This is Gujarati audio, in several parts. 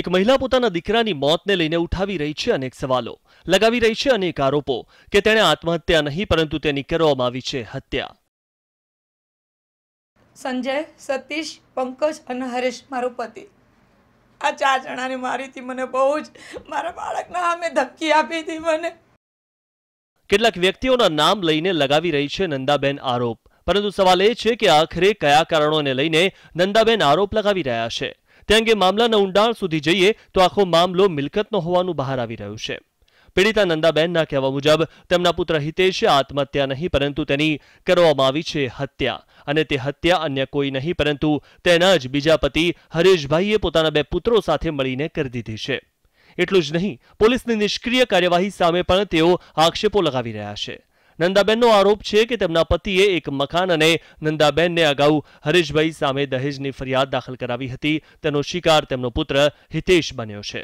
એક મહિલા પોતાના દીકરાની મોતને લઈને ઉઠાવી રહી છે અનેક સવાલો લગાવી રહી છે અનેક આરોપો કે તેણે આત્મહત્યા નહીં પરંતુ તેની કરવામાં આવી છે હત્યા સંજય સતીશ પંકજ અને હરેશ મારો પતિ આ ચાર જણાને મારી હતી મને બહુ જ મારા બાળકના સામે ધમકી આપી હતી મને કેટલાક વ્યક્તિઓના નામ લઈને લગાવી રહી છે નંદાબેન આરોપ પરંતુ સવાલ એ છે કે આખરે કયા કારણોને લઈને નંદાબેન આરોપ લગાવી રહ્યા છે તે અંગે મામલાના ઊંડાણ સુધી જઈએ તો આખો મામલો મિલકતનો હોવાનું બહાર આવી રહ્યું છે પીડિતા નંદાબેનના કહેવા મુજબ તેમના પુત્ર હિતેશે આત્મહત્યા નહીં પરંતુ તેની કરવામાં આવી છે હત્યા અને તે હત્યા અન્ય કોઈ નહીં પરંતુ તેના જ બીજા પતિ હરેશભાઈએ પોતાના બે પુત્રો સાથે મળીને કરી દીધી છે એટલું જ નહીં પોલીસની નિષ્ક્રિય કાર્યવાહી સામે પણ તેઓ આક્ષેપો લગાવી રહ્યા છે નંદાબેનનો આરોપ છે કે તેમના પતિએ એક મકાન અને નંદાબેનને અગાઉ હરીશભાઈ સામે દહેજની ફરિયાદ દાખલ કરાવી હતી તેનો શિકાર તેમનો પુત્ર હિતેશ બન્યો છે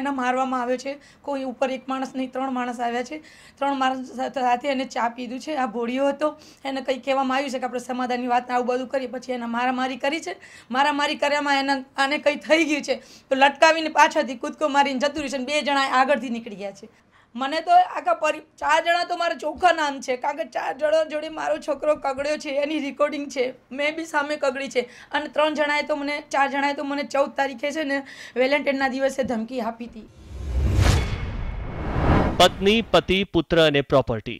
એના મારવામાં આવ્યો છે કોઈ ઉપર એક માણસ નહીં ત્રણ માણસ આવ્યા છે ત્રણ માણસ સાથે એને ચા પીધું છે આ ભોળીયો હતો એને કંઈ કહેવામાં આવ્યું છે કે આપણે સમાધાનની વાત આવું બધું કરીએ પછી એના મારામારી કરી છે મારામારી કર્યામાં એના આને કંઈ થઈ ગયું છે તો લટકાવીને પાછળથી કૂદકો મારીને જતું રહ્યું છે બે જણા આગળથી નીકળી ગયા છે મને તો આખા પરી ચાર જણા તો મારા ચોખ્ખા નામ છે કારણ કે ચાર જણા જોડે મારો છોકરો કગડ્યો છે એની રેકોર્ડિંગ છે મેં બી સામે કગડી છે અને ત્રણ જણાએ તો મને ચાર જણાએ તો મને ચૌદ તારીખે છે ને વેલેન્ટાઇનના દિવસે ધમકી આપી હતી પત્ની પતિ પુત્ર અને પ્રોપર્ટી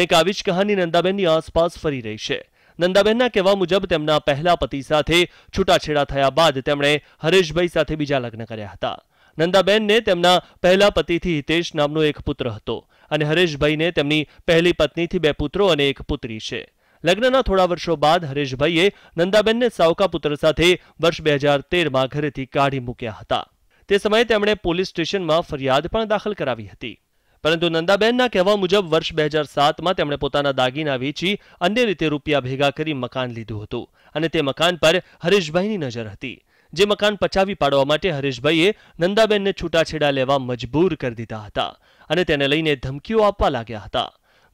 કંઈક આવી જ કહાની નંદાબેનની આસપાસ ફરી રહી છે નંદાબેનના કહેવા મુજબ તેમના પહેલા પતિ સાથે છૂટાછેડા થયા બાદ તેમણે હરેશભાઈ સાથે બીજા લગ્ન કર્યા હતા નંદાબેનને તેમના પહેલા પતિથી હિતેશ નામનો એક પુત્ર હતો અને હરેશભાઈને તેમની પહેલી પત્નીથી બે પુત્રો અને એક પુત્રી છે લગ્નના થોડા વર્ષો બાદ હરેશભાઈએ નંદાબેનને સાવકા પુત્ર સાથે વર્ષ બે હજાર તેરમાં ઘરેથી કાઢી મૂક્યા હતા તે સમયે તેમણે પોલીસ સ્ટેશનમાં ફરિયાદ પણ દાખલ કરાવી હતી પરંતુ નંદાબેનના કહેવા મુજબ વર્ષ બે હજાર સાતમાં તેમણે પોતાના દાગીના વેચી અન્ય રીતે રૂપિયા ભેગા કરી મકાન લીધું હતું અને તે મકાન પર હરેશભાઈની નજર હતી જે મકાન પચાવી પાડવા માટે હરેશભાઈએ નંદાબેનને છૂટાછેડા લેવા મજબૂર કરી દીધા હતા અને તેને લઈને ધમકીઓ આપવા લાગ્યા હતા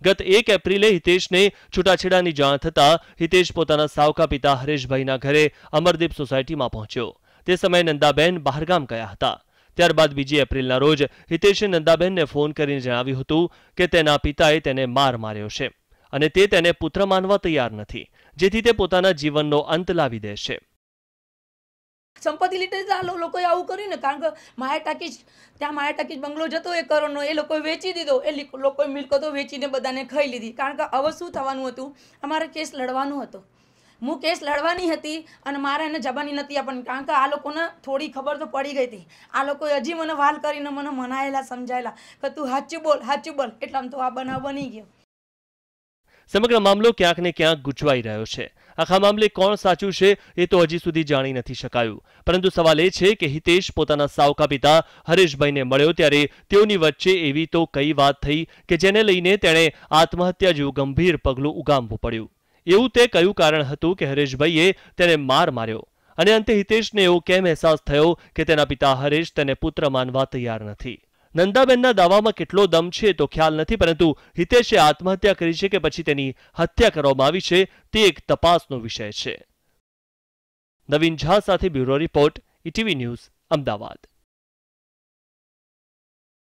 ગત એક એપ્રિલે હિતેશને છૂટાછેડાની જાણ થતાં હિતેશ પોતાના સાવકા પિતા હરેશભાઈના ઘરે અમરદીપ સોસાયટીમાં પહોંચ્યો તે સમયે નંદાબેન બહારગામ ગયા હતા ત્યારબાદ બીજી એપ્રિલના રોજ હિતેશે નંદાબેનને ફોન કરીને જણાવ્યું હતું કે તેના પિતાએ તેને માર માર્યો છે અને તે તેને પુત્ર માનવા તૈયાર નથી જેથી તે પોતાના જીવનનો અંત લાવી દે છે સંપત્તિ લીધે આ લોકોએ આવું કર્યું ને કારણ કે માયા ટાકીજ ત્યાં માયા ટાકીજ બંગલો જતો એ કરોડનો એ લોકોએ વેચી દીધો એ લોકોએ મિલકતો વેચીને બધાને ખાઈ લીધી કારણ કે હવે શું થવાનું હતું અમારે કેસ લડવાનો હતો હું કેસ લડવાની હતી અને મારે એને જબાની નથી આપણને કારણ કે આ લોકોને થોડી ખબર તો પડી ગઈ હતી આ લોકોએ હજી મને વાલ કરીને મને મનાયેલા સમજાયેલા કે તું હાચું બોલ હાચું બોલ આમ તો આ બનાવ બની ગયો સમગ્ર મામલો ક્યાંક ને ક્યાંક ગૂંચવાઈ રહ્યો છે આખા મામલે કોણ સાચું છે એ તો હજી સુધી જાણી નથી શકાયું પરંતુ સવાલ એ છે કે હિતેશ પોતાના સાવકા પિતા હરેશભાઈને મળ્યો ત્યારે તેઓની વચ્ચે એવી તો કઈ વાત થઈ કે જેને લઈને તેણે આત્મહત્યા જેવું ગંભીર પગલું ઉગામવું પડ્યું એવું તે કયું કારણ હતું કે હરેશભાઈએ તેને માર માર્યો અને અંતે હિતેશને એવો કેમ અહેસાસ થયો કે તેના પિતા હરેશ તેને પુત્ર માનવા તૈયાર નથી નંદાબેનના દાવામાં કેટલો દમ છે તો ખ્યાલ નથી પરંતુ હિતેશે આત્મહત્યા કરી છે કે પછી તેની હત્યા કરવામાં આવી છે તે એક તપાસનો વિષય છે નવીન ઝા સાથે bureau report ETV news Ahmedabad